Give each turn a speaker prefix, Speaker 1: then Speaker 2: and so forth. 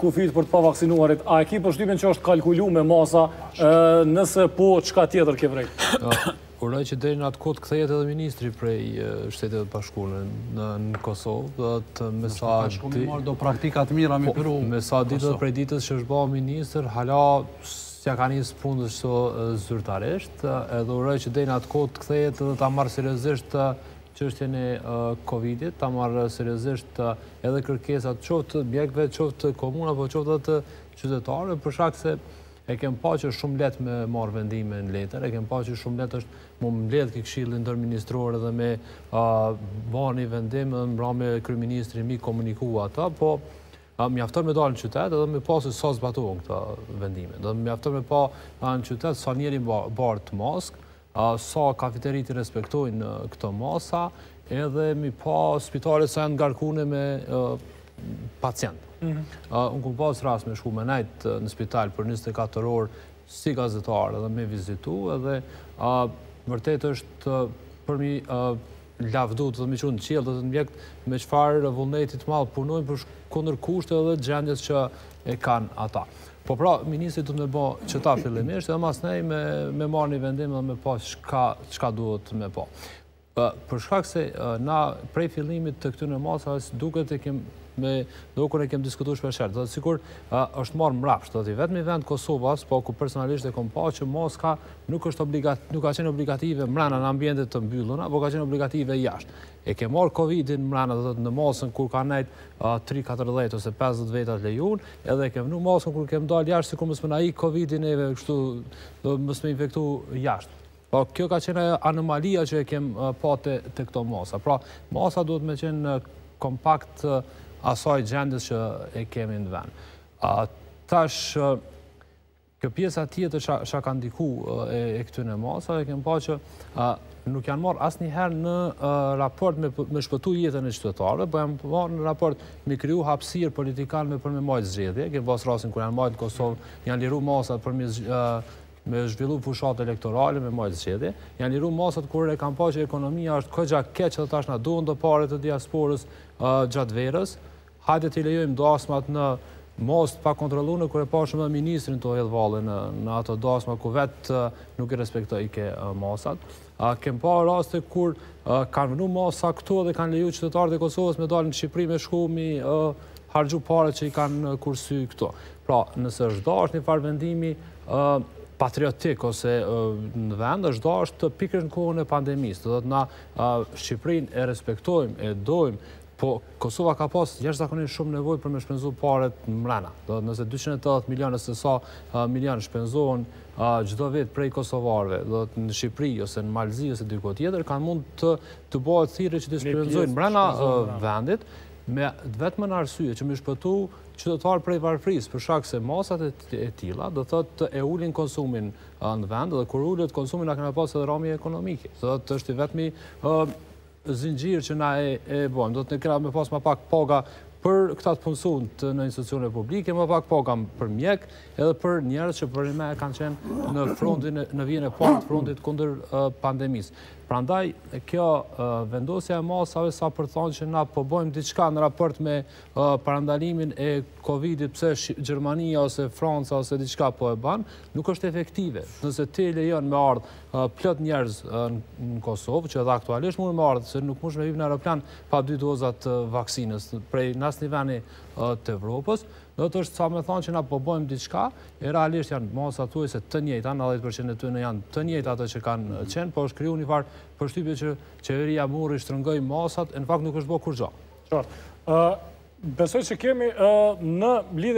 Speaker 1: kufit për të pa vaksinuarit. A e ki përshtypin që është kalkulu me masa, nëse po, qka tjetër ke vrejt? Uroj që deri në atë kod këthejet edhe ministri prej shtetet dhe pashkune në Kosovë, dhe të mesa... Pashkullën i praktikat mira mi përru. Po, mesa ditët prej ditës që është bëho minister, hala s'ja ka njës punës së zyrtaresht, edhe uroj që deri në atë kod këthejet edhe ta marrë seriosisht qështjen e Covidit, ta marrë seriosisht edhe kërkesat qoftë bjekve, qoftë komuna, po qoftë dhe të qytetarë, përshak se e kem pa që shumë let me marrë vendime në letër, e kem pa që shumë let është më mbledhë ke këshillin tërministrore dhe me barë një vendim dhe në me kërëministri mi komunikua ata, po më aftër me dalë në qytet edhe me pa se sa zbatuon këta vendime, dhe më jaftër me pa në qytet sa njeri barë të maskë, sa kafiterit i respektojnë këto masa, edhe mi pa spitalet sa janë ngarkune me pacientë. Mhm. Unë ku pas ras me shku me najtë në spital për 24 orë si gazetarë edhe me vizitu edhe mërtet është përmi mi të dhe mi qënë qilë dhe të mjekët me qëfarë vullnetit malë punojnë për këndër kushtë edhe gjendjes që e kanë ata. Po pra, ministri të të nërbo që ta fillimisht, edhe mas nej me marrë një vendim dhe me po qka duhet me po. Për shkak se na prej fillimit të këtyre masave duket të kem me dokun e kem diskutuar shpesh herë. Do të sikur është marrë mbrapsht, do të vetmi vend Kosovës, po ku personalisht e kom pa që Moska nuk është obligat nuk ka qenë obligative mbrana në ambiente të mbylluna, por ka qenë obligative jashtë. E ke marr Covidin mbrana do të thotë në Mosën kur ka ndajt 3-14 ose 50 veta të lejuar, edhe e ke vënë Moskën kur kem dal jashtë sikur mos më na i Covidin e kështu mos më infektu jashtë. Po, kjo ka qenë anomalia që e kem pate po të këto masa. Pra, masa duhet me qenë kompakt asaj gjendës që e kemi në venë. Tash, kjo pjesa tjetë që ka ndiku e këtyne masa, e kem pa po që nuk janë marë asë njëherë në raport me shpëtu jetën e qëtëtarëve, po janë marë në raport me kryu hapsirë politikanë me për me majtë zxedje, kemë basë rasin, kërë janë majtë në Kosovë, janë liru masat për me me zhvillu fushat elektorale, me majtë zxedje, janë iru masat kur e kam pa që ekonomia është këgja keqë dhe tashna duon dhe pare të diasporës uh, gjatë verës, Hajde të i lejojmë dasmat në most pa kontrolu në kërë e pashme dhe ministrin të hedhë valë uh, në ato dasma ku vetë uh, nuk i respektoj i ke masat. Kem pa raste kur kanë vënu masa këtu dhe kanë leju qytetarët e Kosovës me dalë në Shqipëri me shku mi hargju pare që i kanë kursy këtu. Pra, nëse është dash një vendimi patriotik ose në vend është do është të pikrë në kohën e pandemisë. Të dhëtë na Shqiprin e respektojmë, e dojmë, po Kosova ka pasë jeshtë zakonin shumë nevoj për me shpenzu paret në mrena. Të nëse 280 milionës të sa milion shpenzohen gjitho vetë prej Kosovarve, të në Shqipri ose në Malzi ose dyko tjetër, kanë mund të bëhet thire që të shpenzojnë mrena vendit, me vetëm në arsye që më shpëtu qytetar prej varfris, për shak se masat e tila, do të të e ulin konsumin uh, në vend, dhe kur ullit konsumin në këna pasë edhe rami e ekonomiki. Do është i vetëmi uh, zingjirë që na e bojmë. Do të në këna me pasë ma pak paga për këta të punësun të në institucion e publike, më pak paga për mjek, edhe për njerës që për një me kanë qenë në vijen e partë frontit kunder uh, pandemisë. Pra ndaj, kjo vendosja e masave sa për thonë që na përbojmë po diçka në raport me parandalimin e Covid-it, pëse Gjermania ose Franca ose diçka po e banë, nuk është efektive. Nëse të e lejon me ardhë plët njerëz në Kosovë, që edhe aktualisht mund me ardhë, se nuk mund shme hivë në aeroplan pa dy dozat vaksinës, prej nas një veni të Evropës, dhe të është sa me thonë që na përbojmë po diçka, e realisht janë masa të ujse të njëjta, në e të në janë të njëjta ato që kanë qenë, po është kryu një farë përshtypje që qeveria murë i shtërëngoj masat, e në fakt nuk është bo kur gjo. Besoj që kemi në lidhe